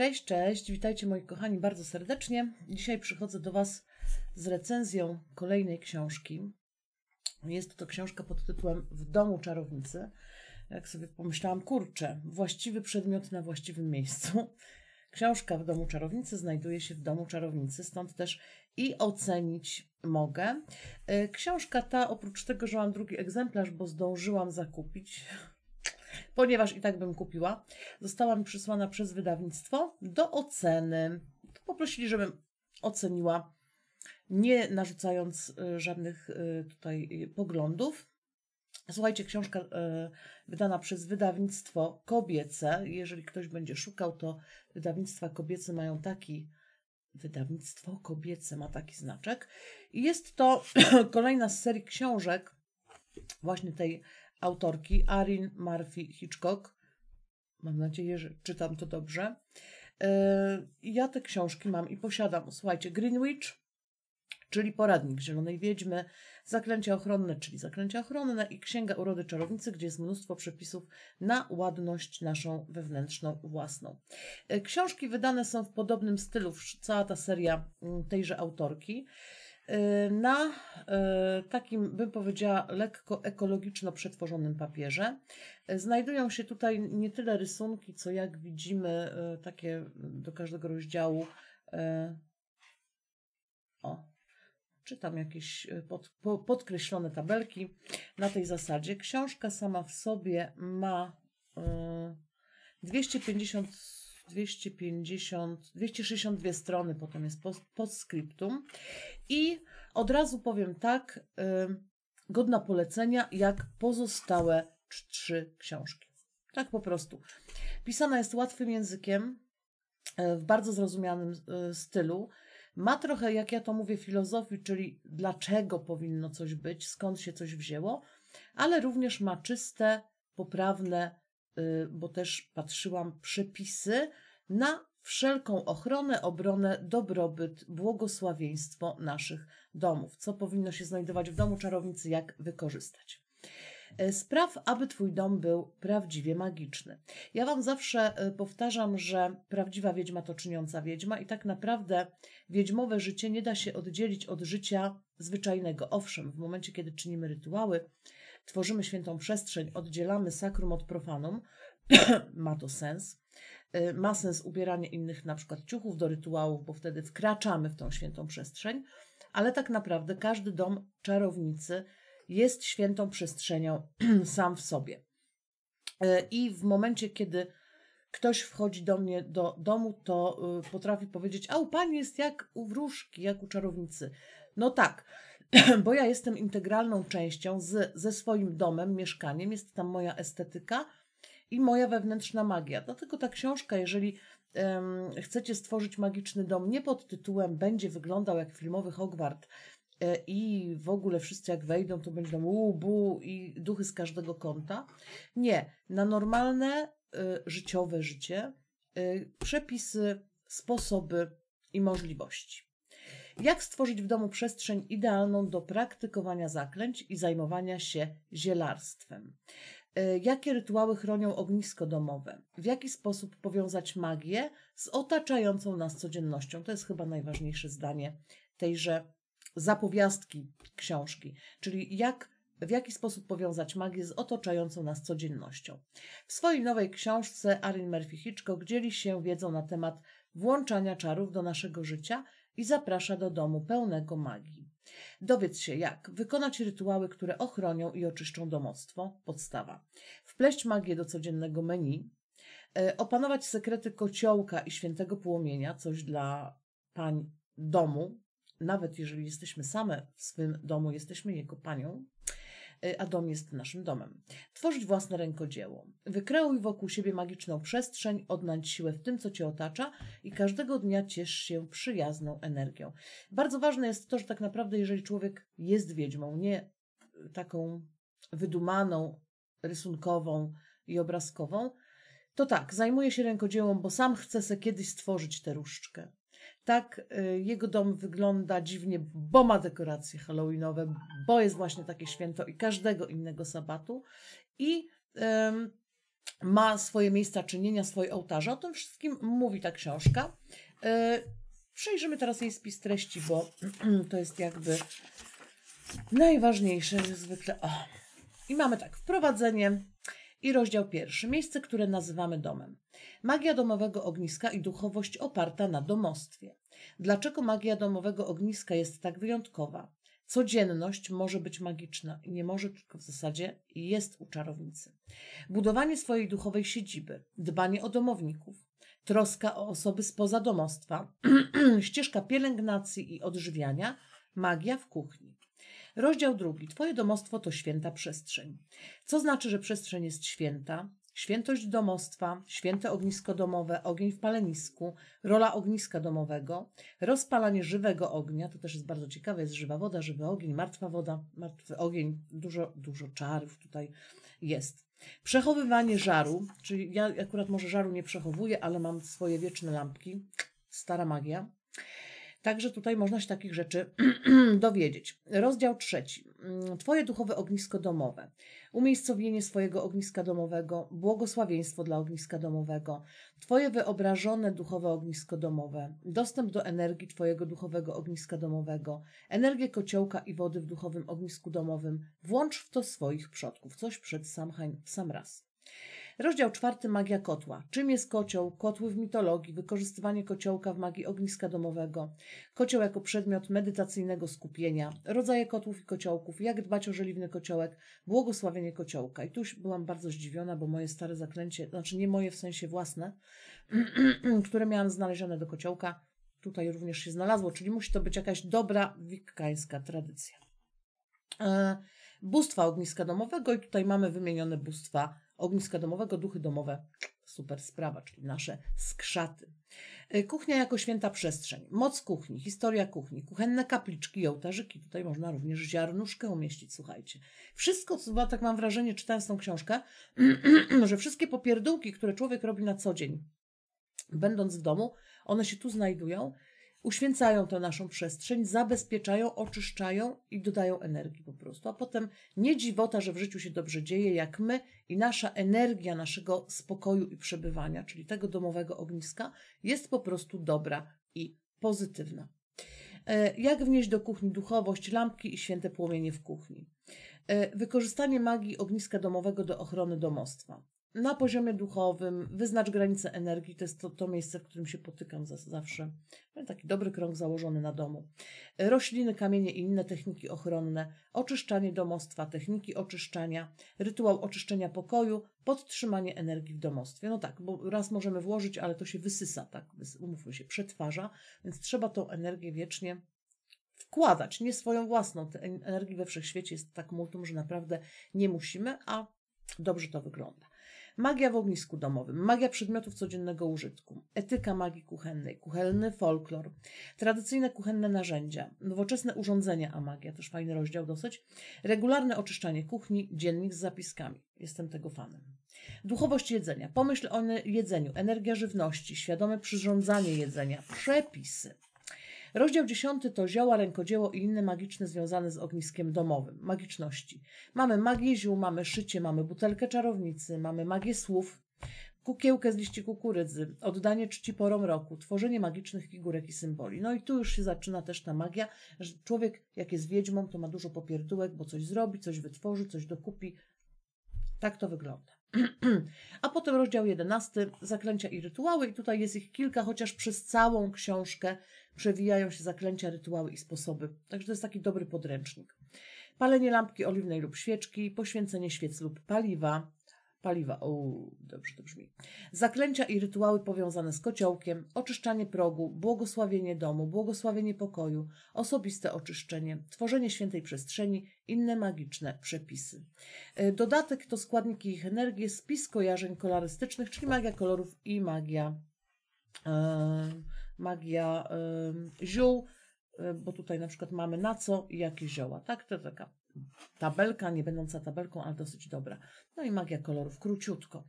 Cześć, cześć, witajcie moi kochani bardzo serdecznie. Dzisiaj przychodzę do Was z recenzją kolejnej książki. Jest to książka pod tytułem W domu czarownicy. Jak sobie pomyślałam, kurczę, właściwy przedmiot na właściwym miejscu. Książka w domu czarownicy znajduje się w domu czarownicy, stąd też i ocenić mogę. E, książka ta, oprócz tego, że mam drugi egzemplarz, bo zdążyłam zakupić, ponieważ i tak bym kupiła. Została mi przysłana przez wydawnictwo do oceny. Poprosili, żebym oceniła, nie narzucając y, żadnych y, tutaj y, poglądów. Słuchajcie, książka wydana przez wydawnictwo kobiece. Jeżeli ktoś będzie szukał, to wydawnictwa kobiece mają taki wydawnictwo kobiece ma taki znaczek. Jest to kolejna z serii książek właśnie tej autorki Arin Murphy Hitchcock. Mam nadzieję, że czytam to dobrze. E, ja te książki mam i posiadam. Słuchajcie, Greenwich, czyli poradnik Zielonej Wiedźmy, Zaklęcia Ochronne, czyli Zaklęcia Ochronne i Księga Urody Czarownicy, gdzie jest mnóstwo przepisów na ładność naszą wewnętrzną, własną. E, książki wydane są w podobnym stylu, cała ta seria tejże autorki. Y, na y, takim, bym powiedziała, lekko ekologiczno przetworzonym papierze. Y, znajdują się tutaj nie tyle rysunki, co jak widzimy, takie do każdego rozdziału. O, czytam jakieś pod, podkreślone tabelki na tej zasadzie. Książka sama w sobie ma 250 250, 262 strony, potem jest postscriptum. I od razu powiem tak, y, godna polecenia jak pozostałe trzy książki. Tak po prostu. Pisana jest łatwym językiem, y, w bardzo zrozumianym y, stylu. Ma trochę, jak ja to mówię, filozofii, czyli dlaczego powinno coś być, skąd się coś wzięło, ale również ma czyste, poprawne Y, bo też patrzyłam przepisy na wszelką ochronę, obronę, dobrobyt, błogosławieństwo naszych domów. Co powinno się znajdować w domu czarownicy, jak wykorzystać. Y, spraw, aby Twój dom był prawdziwie magiczny. Ja Wam zawsze y, powtarzam, że prawdziwa wiedźma to czyniąca wiedźma, i tak naprawdę wiedźmowe życie nie da się oddzielić od życia zwyczajnego. Owszem, w momencie, kiedy czynimy rytuały, tworzymy świętą przestrzeń, oddzielamy sakrum od profanum, ma to sens. Y, ma sens ubieranie innych na przykład ciuchów do rytuałów, bo wtedy wkraczamy w tą świętą przestrzeń, ale tak naprawdę każdy dom czarownicy jest świętą przestrzenią sam w sobie. Y, I w momencie, kiedy ktoś wchodzi do mnie do domu, to y, potrafi powiedzieć: A u pani jest jak u wróżki, jak u czarownicy. No tak. bo ja jestem integralną częścią z, ze swoim domem, mieszkaniem, jest tam moja estetyka i moja wewnętrzna magia. Dlatego ta książka, jeżeli um, chcecie stworzyć magiczny dom, nie pod tytułem będzie wyglądał jak filmowy Hogwart e, i w ogóle wszyscy jak wejdą, to będą łubu i duchy z każdego kąta. Nie, na normalne y, życiowe życie y, przepisy, sposoby i możliwości. Jak stworzyć w domu przestrzeń idealną do praktykowania zaklęć i zajmowania się zielarstwem? E, jakie rytuały chronią ognisko domowe? W jaki sposób powiązać magię z otaczającą nas codziennością? To jest chyba najważniejsze zdanie tejże zapowiastki książki, czyli jak w jaki sposób powiązać magię z otaczającą nas codziennością. W swojej nowej książce Arin Murphy Hitchcock dzieli się wiedzą na temat włączania czarów do naszego życia i zaprasza do domu pełnego magii. Dowiedz się, jak wykonać rytuały, które ochronią i oczyszczą domostwo, podstawa. Wpleść magię do codziennego menu, e, opanować sekrety kociołka i świętego płomienia, coś dla pań domu, nawet jeżeli jesteśmy same w swym domu, jesteśmy jego panią. Y, a dom jest naszym domem. Tworzyć własne rękodzieło. Wykreuj wokół siebie magiczną przestrzeń, odnajdź siłę w tym, co cię otacza i każdego dnia ciesz się przyjazną energią. Bardzo ważne jest to, że tak naprawdę, jeżeli człowiek jest wiedźmą, nie y, taką wydumaną, rysunkową i obrazkową, to tak, zajmuje się rękodziełą, bo sam chce se kiedyś stworzyć tę różdżkę. Tak y, jego dom wygląda dziwnie, bo ma dekoracje halloweenowe, bo jest właśnie takie święto i każdego innego sabatu. I ma swoje miejsca czynienia, swoje ołtarze. O tym wszystkim mówi ta książka. Y, przejrzymy teraz jej spis treści, bo to jest jakby najważniejsze zwykle. O. I mamy tak, wprowadzenie i rozdział pierwszy. Miejsce, które nazywamy domem magia domowego ogniska i duchowość oparta na domostwie. Dlaczego magia domowego ogniska jest tak wyjątkowa? Codzienność może być magiczna i nie może, tylko w zasadzie jest u czarownicy. Budowanie swojej duchowej siedziby, dbanie o domowników, troska o osoby spoza domostwa, ścieżka pielęgnacji i odżywiania, magia w kuchni. Rozdział drugi. Twoje domostwo to święta przestrzeń. Co znaczy, że przestrzeń jest święta? Świętość domostwa, święte ognisko domowe, ogień w palenisku, rola ogniska domowego, rozpalanie żywego ognia, to też jest bardzo ciekawe, jest żywa woda, żywy ogień, martwa woda, martwy ogień, dużo, dużo czarów tutaj jest. Przechowywanie żaru, czyli ja akurat może żaru nie przechowuję, ale mam swoje wieczne lampki, stara magia. Także tutaj można się takich rzeczy dowiedzieć. Rozdział trzeci. Mm, twoje duchowe ognisko domowe umiejscowienie swojego ogniska domowego, błogosławieństwo dla ogniska domowego, Twoje wyobrażone duchowe ognisko domowe, dostęp do energii Twojego duchowego ogniska domowego, energię kociołka i wody w duchowym ognisku domowym, włącz w to swoich przodków, coś przed samhain sam raz. Rozdział czwarty Magia kotła. Czym jest kocioł? Kotły w mitologii, wykorzystywanie kociołka w magii ogniska domowego, kocioł jako przedmiot medytacyjnego skupienia, rodzaje kotłów i kociołków, jak dbać o żeliwny kociołek, błogosławienie kociołka. I tu byłam bardzo zdziwiona, bo moje stare zaklęcie, znaczy nie moje w sensie własne, które miałam znalezione do kociołka, tutaj również się znalazło, czyli musi to być jakaś dobra wikkańska tradycja. E, bóstwa ogniska domowego i tutaj mamy wymienione bóstwa ogniska domowego, duchy domowe. Super sprawa, czyli nasze skrzaty. E, kuchnia jako święta przestrzeń, moc kuchni, historia kuchni, kuchenne kapliczki i ołtarzyki. Tutaj można również ziarnuszkę umieścić, słuchajcie. Wszystko, co tak mam wrażenie, czytając tą książkę, że wszystkie popierdółki, które człowiek robi na co dzień, będąc w domu, one się tu znajdują uświęcają tę naszą przestrzeń, zabezpieczają, oczyszczają i dodają energii po prostu. A potem nie dziwota, że w życiu się dobrze dzieje, jak my i nasza energia naszego spokoju i przebywania, czyli tego domowego ogniska, jest po prostu dobra i pozytywna. E, jak wnieść do kuchni duchowość, lampki i święte płomienie w kuchni? E, wykorzystanie magii ogniska domowego do ochrony domostwa na poziomie duchowym wyznacz granice energii. To jest to, to miejsce, w którym się potykam zawsze. Mam taki dobry krąg założony na domu. E, rośliny, kamienie i inne techniki ochronne, oczyszczanie domostwa, techniki oczyszczania, rytuał oczyszczenia pokoju, podtrzymanie energii w domostwie. No tak, bo raz możemy włożyć, ale to się wysysa, tak, umówmy się, przetwarza, więc trzeba tą energię wiecznie wkładać, nie swoją własną. Tej energii we wszechświecie jest tak multum, że naprawdę nie musimy, a dobrze to wygląda. Magia w ognisku domowym, magia przedmiotów codziennego użytku, etyka magii kuchennej, kuchenny folklor, tradycyjne kuchenne narzędzia, nowoczesne urządzenia a magia, też fajny rozdział dosyć, regularne oczyszczanie kuchni, dziennik z zapiskami. Jestem tego fanem. Duchowość jedzenia. Pomyśl o jedzeniu, energia żywności, świadome przyrządzanie jedzenia, przepisy. Rozdział 10 to zioła, rękodzieło i inne magiczne związane z ogniskiem domowym, magiczności. Mamy magię ziół, mamy szycie, mamy butelkę czarownicy, mamy magię słów, kukiełkę z liści kukurydzy, oddanie czci porom roku, tworzenie magicznych figurek i symboli. No i tu już się zaczyna też ta magia, że człowiek jak jest wiedźmą, to ma dużo popierdółek, bo coś zrobi, coś wytworzy, coś dokupi, tak to wygląda. A potem rozdział 11, zaklęcia i rytuały, i tutaj jest ich kilka, chociaż przez całą książkę przewijają się zaklęcia, rytuały i sposoby. Także to jest taki dobry podręcznik. Palenie lampki oliwnej lub świeczki, poświęcenie świec lub paliwa, paliwa. O, dobrze to brzmi. Zaklęcia i rytuały powiązane z kociołkiem, oczyszczanie progu, błogosławienie domu, błogosławienie pokoju, osobiste oczyszczenie, tworzenie świętej przestrzeni, inne magiczne przepisy. E, dodatek to składniki ich energii, spis kojarzeń kolorystycznych, czyli magia kolorów i magia, e, magia e, ziół, bo tutaj na przykład mamy na co i jakie zioła, tak? To taka tabelka, nie będąca tabelką, ale dosyć dobra. No i magia kolorów, króciutko.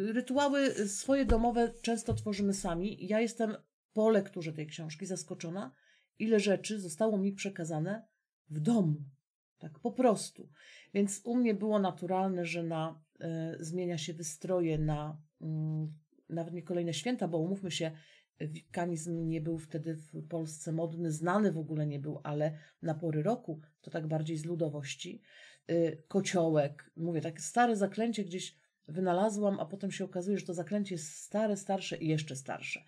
Y, rytuały swoje domowe często tworzymy sami. Ja jestem po lekturze tej książki zaskoczona, ile rzeczy zostało mi przekazane w domu. Tak po prostu. Więc u mnie było naturalne, że na, y, zmienia się wystroje na y, nawet nie kolejne święta, bo umówmy się, Wikanizm nie był wtedy w Polsce modny, znany w ogóle nie był, ale na pory roku, to tak bardziej z ludowości, y, kociołek, mówię, takie stare zaklęcie gdzieś wynalazłam, a potem się okazuje, że to zaklęcie jest stare, starsze i jeszcze starsze.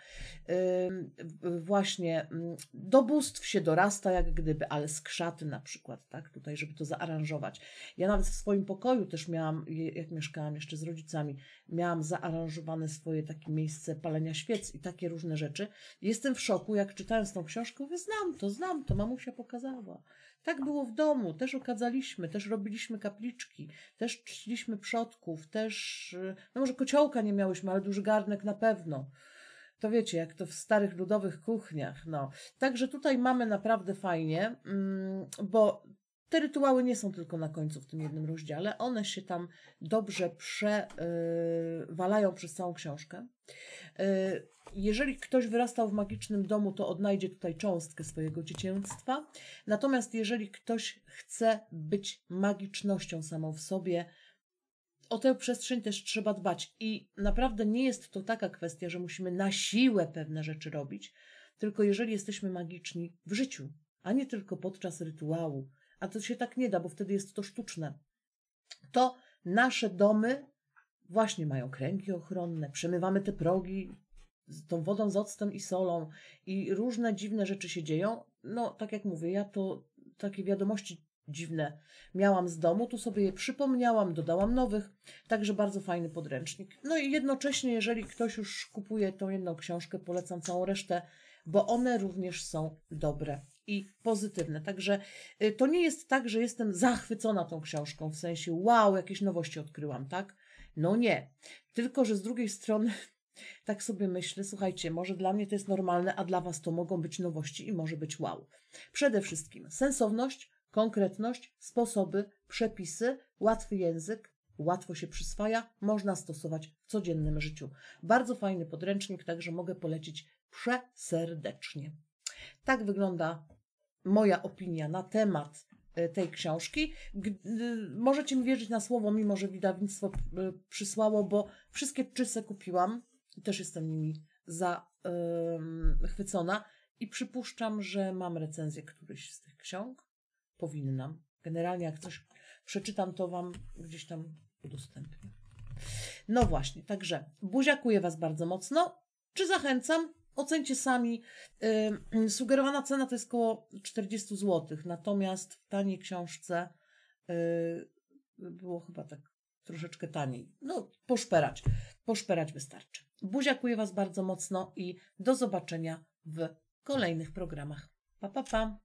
właśnie mm, do bóstw się dorasta jak gdyby, ale skrzaty, na przykład, tak, tutaj, żeby to zaaranżować. Ja nawet w swoim pokoju też miałam, jak mieszkałam jeszcze z rodzicami, miałam zaaranżowane swoje takie miejsce palenia świec i takie różne rzeczy. Jestem w szoku, jak czytając tą książkę, mówię, znam to, znam to, mamusia pokazała. Tak było w domu, też okadzaliśmy, też robiliśmy kapliczki, też czciliśmy przodków, też, e, no może kociołka nie miałyśmy, ale duży garnek na pewno. To wiecie, jak to w starych ludowych kuchniach, no. Także tutaj mamy naprawdę fajnie, mm, bo te rytuały nie są tylko na końcu w tym jednym rozdziale, one się tam dobrze przewalają y, przez całą książkę. Y, jeżeli ktoś wyrastał w magicznym domu, to odnajdzie tutaj cząstkę swojego dzieciństwa. Natomiast jeżeli ktoś chce być magicznością samą w sobie, o tę przestrzeń też trzeba dbać. I naprawdę nie jest to taka kwestia, że musimy na siłę pewne rzeczy robić, tylko jeżeli jesteśmy magiczni w życiu, a nie tylko podczas rytuału, a to się tak nie da, bo wtedy jest to sztuczne. To nasze domy właśnie mają kręgi ochronne, przemywamy te progi z tą wodą z octem i solą i różne dziwne rzeczy się dzieją. No, tak jak mówię, ja to takie wiadomości dziwne miałam z domu, tu sobie je przypomniałam, dodałam nowych, także bardzo fajny podręcznik. No i jednocześnie, jeżeli ktoś już kupuje tą jedną książkę, polecam całą resztę, bo one również są dobre i pozytywne. Także y, to nie jest tak, że jestem zachwycona tą książką, w sensie wow, jakieś nowości odkryłam, tak? No nie. Tylko, że z drugiej strony tak sobie myślę, słuchajcie, może dla mnie to jest normalne, a dla Was to mogą być nowości i może być wow. Przede wszystkim sensowność, konkretność, sposoby, przepisy, łatwy język, łatwo się przyswaja, można stosować w codziennym życiu. Bardzo fajny podręcznik, także mogę polecić przeserdecznie. Tak wygląda moja opinia na temat e, tej książki. E, możecie mi wierzyć na słowo, mimo że wydawnictwo e, przysłało, bo wszystkie czyse kupiłam i też jestem nimi zachwycona. I przypuszczam, że mam recenzję któryś z tych ksiąg. Powinnam. Generalnie, jak coś przeczytam, to Wam gdzieś tam udostępnię. No właśnie, także buziakuję Was bardzo mocno. Czy zachęcam? Ocencie sami. Sugerowana cena to jest około 40 zł, natomiast w taniej książce e, było chyba tak troszeczkę taniej. No, poszperać. Poszperać wystarczy. Buziakuję Was bardzo mocno i do zobaczenia w kolejnych programach. Pa, pa, pa.